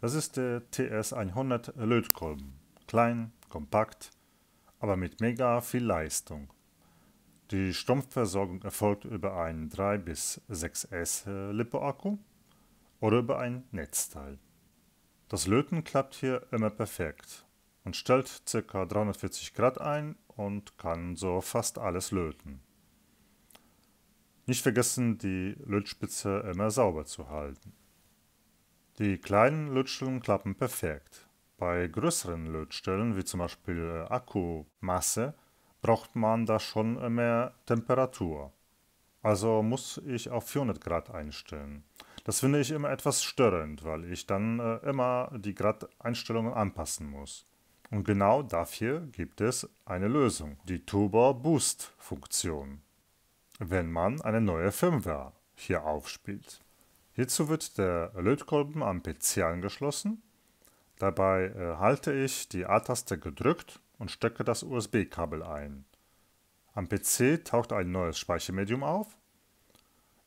Das ist der TS100 Lötkolben. Klein, kompakt, aber mit mega viel Leistung. Die Strumpfversorgung erfolgt über einen 3 bis 6S Lipo-Akku oder über ein Netzteil. Das Löten klappt hier immer perfekt Man stellt ca. 340 Grad ein und kann so fast alles löten. Nicht vergessen, die Lötspitze immer sauber zu halten. Die kleinen Lötstellen klappen perfekt. Bei größeren Lötstellen, wie zum Beispiel äh, Akkumasse, braucht man da schon äh, mehr Temperatur. Also muss ich auf 400 Grad einstellen. Das finde ich immer etwas störend, weil ich dann äh, immer die Grad-Einstellungen anpassen muss. Und genau dafür gibt es eine Lösung, die Turbo Boost Funktion, wenn man eine neue Firmware hier aufspielt. Hierzu wird der Lötkolben am PC angeschlossen. Dabei äh, halte ich die A-Taste gedrückt und stecke das USB-Kabel ein. Am PC taucht ein neues Speichermedium auf.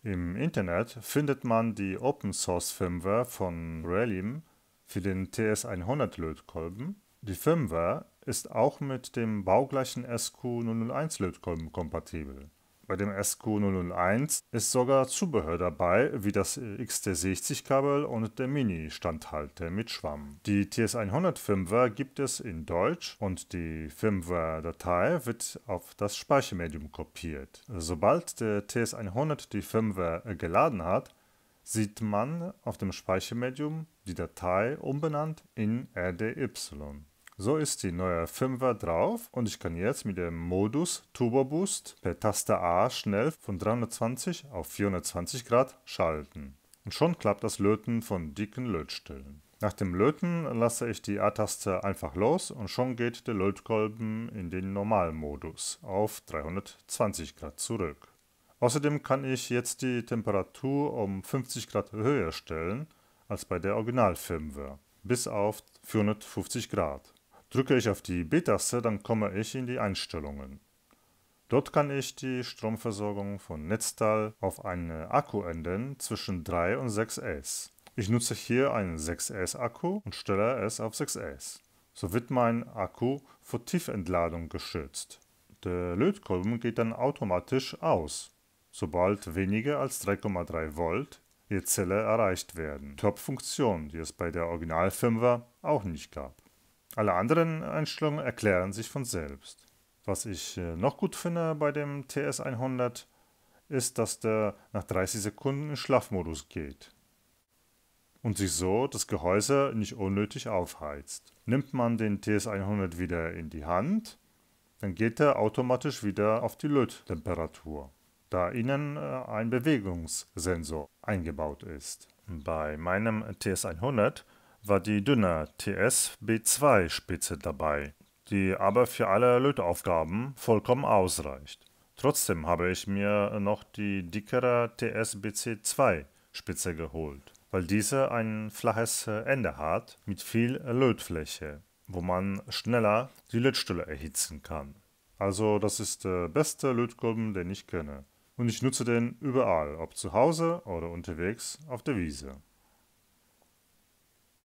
Im Internet findet man die Open Source Firmware von Relium für den TS100 Lötkolben. Die Firmware ist auch mit dem baugleichen SQ001 Lötkolben kompatibel. Bei dem SQ001 ist sogar Zubehör dabei, wie das XT60-Kabel und der Mini-Standhalter mit Schwamm. Die TS100-Firmware gibt es in Deutsch und die Firmware-Datei wird auf das Speichermedium kopiert. Sobald der TS100 die Firmware geladen hat, sieht man auf dem Speichermedium die Datei umbenannt in RDY. So ist die neue Firmware drauf und ich kann jetzt mit dem Modus Turbo Boost per Taste A schnell von 320 auf 420 Grad schalten. Und schon klappt das Löten von dicken Lötstellen. Nach dem Löten lasse ich die A-Taste einfach los und schon geht der Lötkolben in den Normalmodus auf 320 Grad zurück. Außerdem kann ich jetzt die Temperatur um 50 Grad höher stellen als bei der Originalfirmware, bis auf 450 Grad. Drücke ich auf die B-Taste, dann komme ich in die Einstellungen. Dort kann ich die Stromversorgung von Netzteil auf einen Akku ändern zwischen 3 und 6S. Ich nutze hier einen 6S Akku und stelle es auf 6S. So wird mein Akku vor Tiefentladung geschützt. Der Lötkolben geht dann automatisch aus, sobald weniger als 3,3 Volt je Zelle erreicht werden. Top-Funktion, die es bei der Originalfirmware auch nicht gab. Alle anderen Einstellungen erklären sich von selbst. Was ich äh, noch gut finde bei dem TS100 ist, dass der nach 30 Sekunden in Schlafmodus geht und sich so das Gehäuse nicht unnötig aufheizt. Nimmt man den TS100 wieder in die Hand, dann geht er automatisch wieder auf die Löttemperatur, da innen äh, ein Bewegungssensor eingebaut ist. Bei meinem TS100 war die dünne TS-B2-Spitze dabei, die aber für alle Lötaufgaben vollkommen ausreicht. Trotzdem habe ich mir noch die dickere TSBC2-Spitze geholt, weil diese ein flaches Ende hat mit viel Lötfläche, wo man schneller die Lötstelle erhitzen kann. Also das ist der äh, beste Lötkolben, den ich kenne. Und ich nutze den überall, ob zu Hause oder unterwegs auf der Wiese.